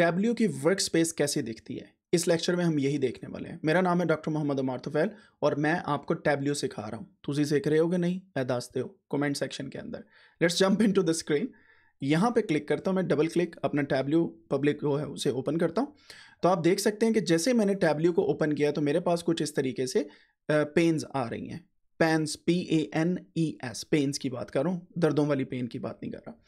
tableau की work space कैसी दिखती है इस लेक्चर में हम यही देखने वाले हैं मेरा नाम है डॉक्टर मोहम्मद अमार तुफैल और मैं आपको टैबल्यू सिखा रहा हूँ तुझे सीख रहे हो कि नहीं मैं हो कमेंट सेक्शन के अंदर let's jump into the screen यहाँ पे क्लिक करता हूँ मैं डबल क्लिक अपना टैबल्यू पब्लिक जो है उसे ओपन करता हूँ तो आप देख सकते हैं कि जैसे मैंने टैबल्यू को ओपन किया तो मेरे पास कुछ इस तरीके से पेन्स आ रही हैं panes P A N E S panes की बात करूँ दर्दों वाली पेन की बात नहीं कर रहा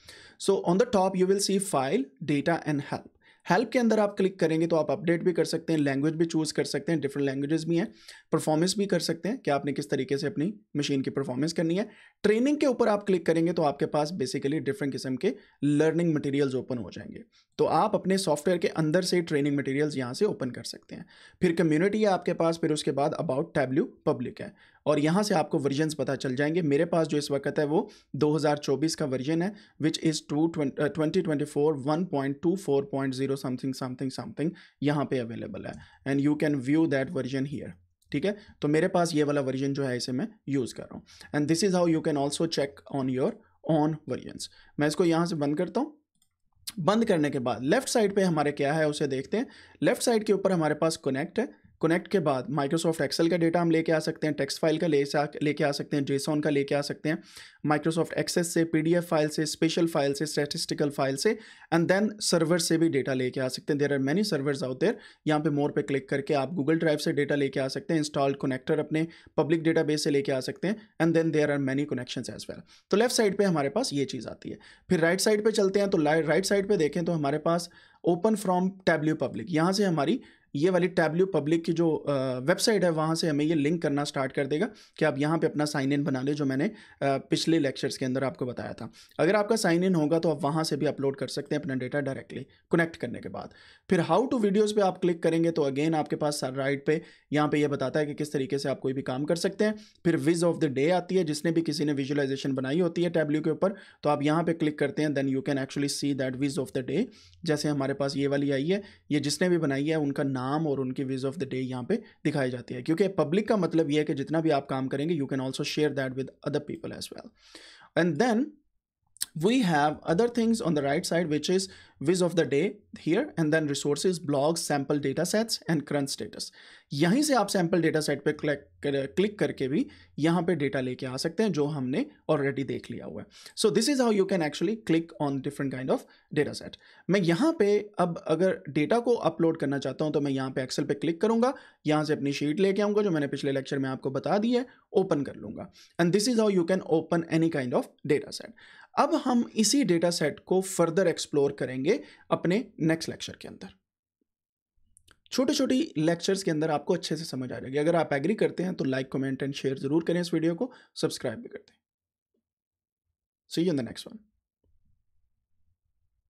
so on the top you will see file data and help help के अंदर आप क्लिक करेंगे तो आप अपडेट भी कर सकते हैं लैंग्वेज भी चूज़ कर सकते हैं डिफरेंट लैंग्वेजेस भी हैं परफॉर्मेंस भी कर सकते हैं कि आपने किस तरीके से अपनी मशीन की परफॉर्मेंस करनी है ट्रेनिंग के ऊपर आप क्लिक करेंगे तो आपके पास बेसिकली डिफरेंट किस्म के लर्निंग मटेरियल्स ओपन हो जाएंगे तो आप अपने सॉफ्टवेयर के अंदर से ट्रेनिंग मटेरियल्स यहाँ से ओपन कर सकते हैं फिर कम्युनिटी है आपके पास फिर उसके बाद अबाउट टैबल्यू पब्लिक है और यहाँ से आपको वर्जन्स पता चल जाएंगे मेरे पास जो इस वक्त है वो 2024 का वर्जन है which is two twenty twenty four one point two four point zero something something something यहाँ पे अवेलेबल है and you can view that version here ठीक है तो मेरे पास ये वाला वर्जन जो है इसे मैं यूज़ कर रहा हूँ and this is how you can also check on your on version मैं इसको यहाँ से बंद करता हूँ बंद करने के बाद लेफ्ट साइड पे हमारे क्या है उसे देखते हैं लेफ्ट साइड के ऊपर हमारे पास कनेक्ट है कनेक्ट के बाद माइक्रोसॉफ्ट एक्सेल का डेटा हम लेके आ सकते हैं टेक्स्ट फाइल का ले लेके आ सकते हैं जेसॉन का लेके आ सकते हैं माइक्रोसॉफ्ट एक्सेस से पीडीएफ फाइल से स्पेशल फाइल से स्टैटिस्टिकल फाइल से एंड देन सर्वर से भी डेटा लेके आ सकते हैं there are many servers out there यहाँ पे मोर पे क्लिक करके आप गूगल ड्राइव से डेटा लेके आ सकते हैं इंस्टॉल्ड कनेक्टर अपने पब्लिक डेटा से लेके आ सकते हैं and then there are many connection as well तो लेफ्ट साइड पर हमारे पास ये चीज़ आती है फिर राइट साइड पर चलते हैं तो राइट साइड पर देखें तो हमारे पास ओपन फ्रॉम टैब्ल्यू पब्लिक यहाँ से हमारी ये वाली टैबल्यू पब्लिक की जो वेबसाइट है वहाँ से हमें ये लिंक करना स्टार्ट कर देगा कि आप यहाँ पे अपना साइन इन बना लें जो मैंने पिछले लेक्चर्स के अंदर आपको बताया था अगर आपका साइन इन होगा तो आप वहाँ से भी अपलोड कर सकते हैं अपना डेटा डायरेक्टली कनेक्ट करने के बाद फिर हाउ टू वीडियोज़ पर आप क्लिक करेंगे तो अगेन आपके पास राइट पे यहाँ पे ये यह बताता है कि किस तरीके से आप कोई भी काम कर सकते हैं फिर विज ऑफ द डे आती है जिसने भी किसी ने विजुअलाइजेशन बनाई होती है टैबल्यू के ऊपर तो आप यहाँ पर क्लिक करते हैं then you can actually see that viz of the day जैसे हमारे पास ये वाली आई है ये जिसने भी बनाई है उनका नाम नाम और उनकी विज ऑफ द डे यहाँ पे दिखाई जाती है क्योंकि पब्लिक का मतलब यह है कि जितना भी आप काम करेंगे you can also share that with other people as well and then we have other things on the right side which is viz of the day here and then resources blog sample data sets and current status यहीं से आप sample data set पर click करके भी यहाँ पर data लेके आ सकते हैं जो हमने ऑलरेडी देख लिया हुआ है so this is how you can actually click on different kind of data set मैं यहाँ पे अब अगर डेटा को अपलोड करना चाहता हूँ तो मैं यहाँ पे एक्सेल पे क्लिक करूँगा यहाँ से अपनी शीट लेके आऊँगा जो मैंने पिछले लेक्चर में आपको बता दी है ओपन कर लूँगा and this is how you can open any kind of data set अब हम इसी डेटा सेट को फर्दर एक्सप्लोर करेंगे करेंगे अपने नेक्स्ट लेक्चर के अंदर छोटे छोटी लेक्चर्स के अंदर आपको अच्छे से समझ आ जाएगी अगर आप एग्री करते हैं तो लाइक कमेंट एंड शेयर जरूर करें इस वीडियो को सब्सक्राइब भी कर दें see you in the next one